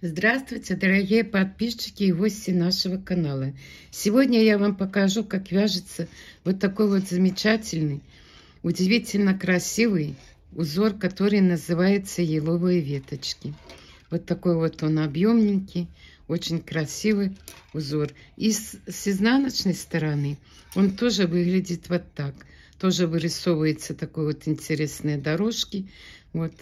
Здравствуйте, дорогие подписчики и гости нашего канала. Сегодня я вам покажу, как вяжется вот такой вот замечательный, удивительно красивый узор, который называется еловые веточки. Вот такой вот он объемненький, очень красивый узор. И с, с изнаночной стороны он тоже выглядит вот так. Тоже вырисовываются такой вот интересные дорожки. Вот.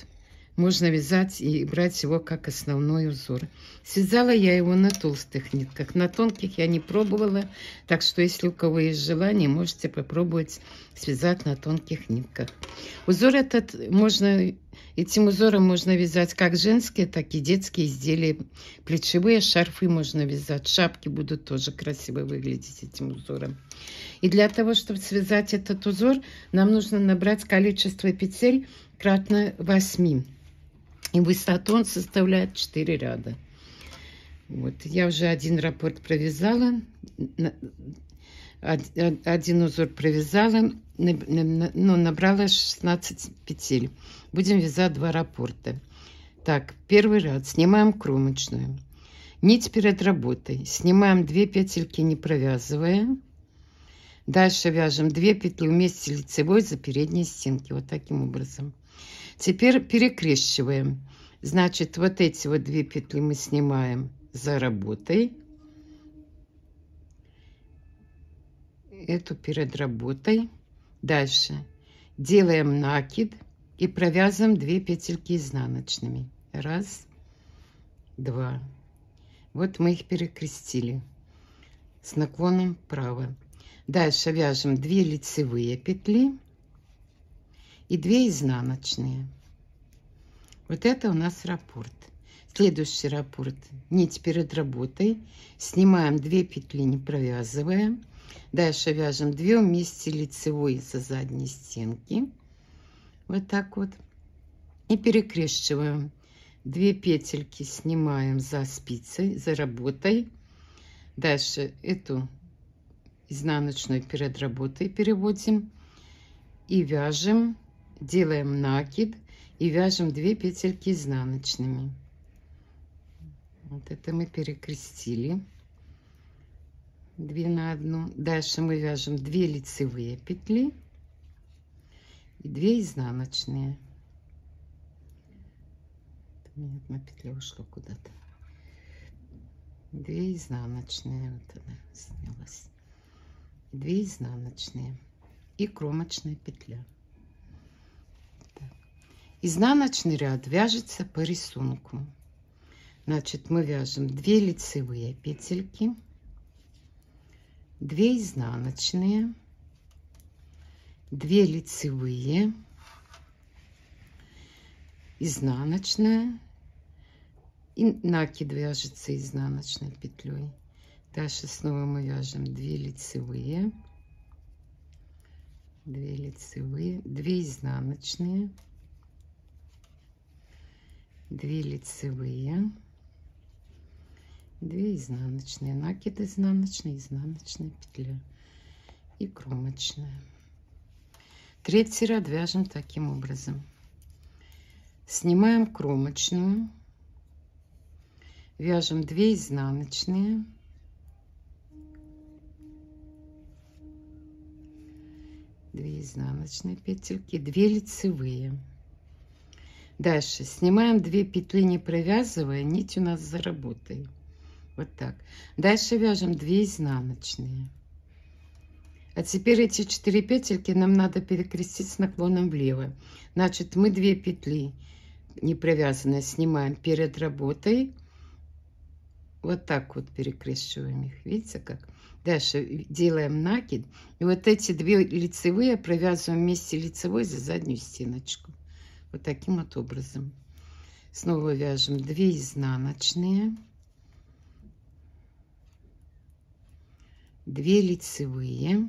Можно вязать и брать его как основной узор. Связала я его на толстых нитках. На тонких я не пробовала, так что если у кого есть желание, можете попробовать связать на тонких нитках. Узор этот можно... Этим узором можно вязать как женские, так и детские изделия. Плечевые шарфы можно вязать, шапки будут тоже красиво выглядеть этим узором. И для того, чтобы связать этот узор, нам нужно набрать количество петель кратно 8. И высоту он составляет 4 ряда. Вот, я уже один раппорт провязала, один узор провязала, но ну, набрала 16 петель. Будем вязать два раппорта. Так, первый ряд снимаем кромочную. Нить перед работой. Снимаем 2 петельки, не провязывая. Дальше вяжем 2 петли вместе лицевой за передние стенки. Вот таким образом. Теперь перекрещиваем. Значит, вот эти вот две петли мы снимаем за работой. Эту перед работой. Дальше делаем накид и провязываем две петельки изнаночными. Раз, два. Вот мы их перекрестили с наклоном вправо. Дальше вяжем 2 лицевые петли и 2 изнаночные. Вот это у нас раппорт. Следующий раппорт. Нить перед работой. Снимаем 2 петли, не провязывая. Дальше вяжем 2 вместе лицевой со задней стенки. Вот так вот. И перекрещиваем. 2 петельки снимаем за спицей, за работой. Дальше эту изнаночную перед работой переводим и вяжем делаем накид и вяжем 2 петельки изнаночными. Вот это мы перекрестили. 2 на 1. Дальше мы вяжем 2 лицевые петли и 2 изнаночные. У меня одна петля ушла куда-то. 2 изнаночные. Вот она снялась. 2 изнаночные и кромочная петля изнаночный ряд вяжется по рисунку значит мы вяжем 2 лицевые петельки 2 изнаночные 2 лицевые изнаночная и накид вяжется изнаночной петлей дальше снова мы вяжем 2 лицевые 2 лицевые 2 изнаночные 2 лицевые, 2 изнаночные, накид изнаночный, изнаночная петля и кромочная. Третий ряд вяжем таким образом. Снимаем кромочную, вяжем 2 изнаночные, две изнаночные петельки, две лицевые. Дальше снимаем две петли, не провязывая, нить у нас за работой. Вот так. Дальше вяжем 2 изнаночные. А теперь эти 4 петельки нам надо перекрестить с наклоном влево. Значит, мы 2 петли не провязанные снимаем перед работой. Вот так вот перекрещиваем их. Видите как? Дальше делаем накид. И вот эти две лицевые провязываем вместе лицевой за заднюю стеночку вот таким вот образом. Снова вяжем 2 изнаночные, 2 лицевые.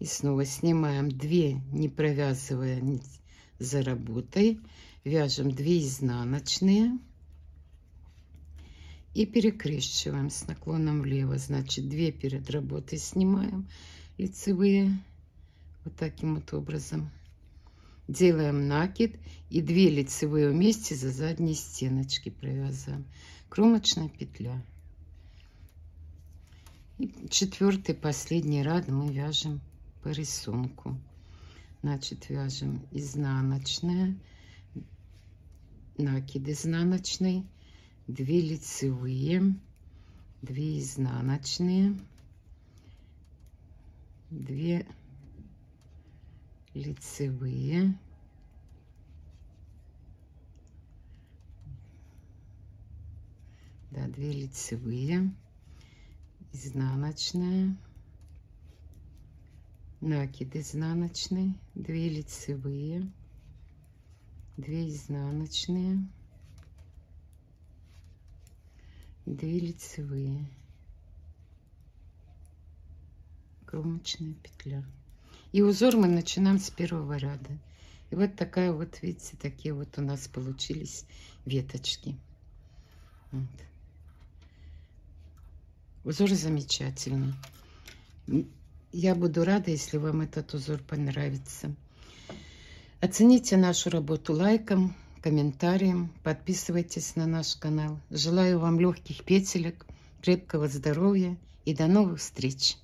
И снова снимаем 2, не провязывая за работой. Вяжем 2 изнаночные и перекрещиваем с наклоном влево. Значит, 2 перед работой снимаем лицевые вот таким вот образом. Делаем накид и две лицевые вместе за задние стеночки провязываем. Кромочная петля. И четвертый, последний ряд мы вяжем по рисунку. Значит, вяжем изнаночная, накид изнаночный, 2 лицевые, 2 изнаночные, 2 лицевые. Да, две лицевые, изнаночная, накид изнаночный, две лицевые, две изнаночные, две лицевые, кромочная петля. И узор мы начинаем с первого ряда. И вот такая вот, видите, такие вот у нас получились веточки. Вот. Узор замечательный. Я буду рада, если вам этот узор понравится. Оцените нашу работу лайком, комментарием, подписывайтесь на наш канал. Желаю вам легких петелек, крепкого здоровья и до новых встреч!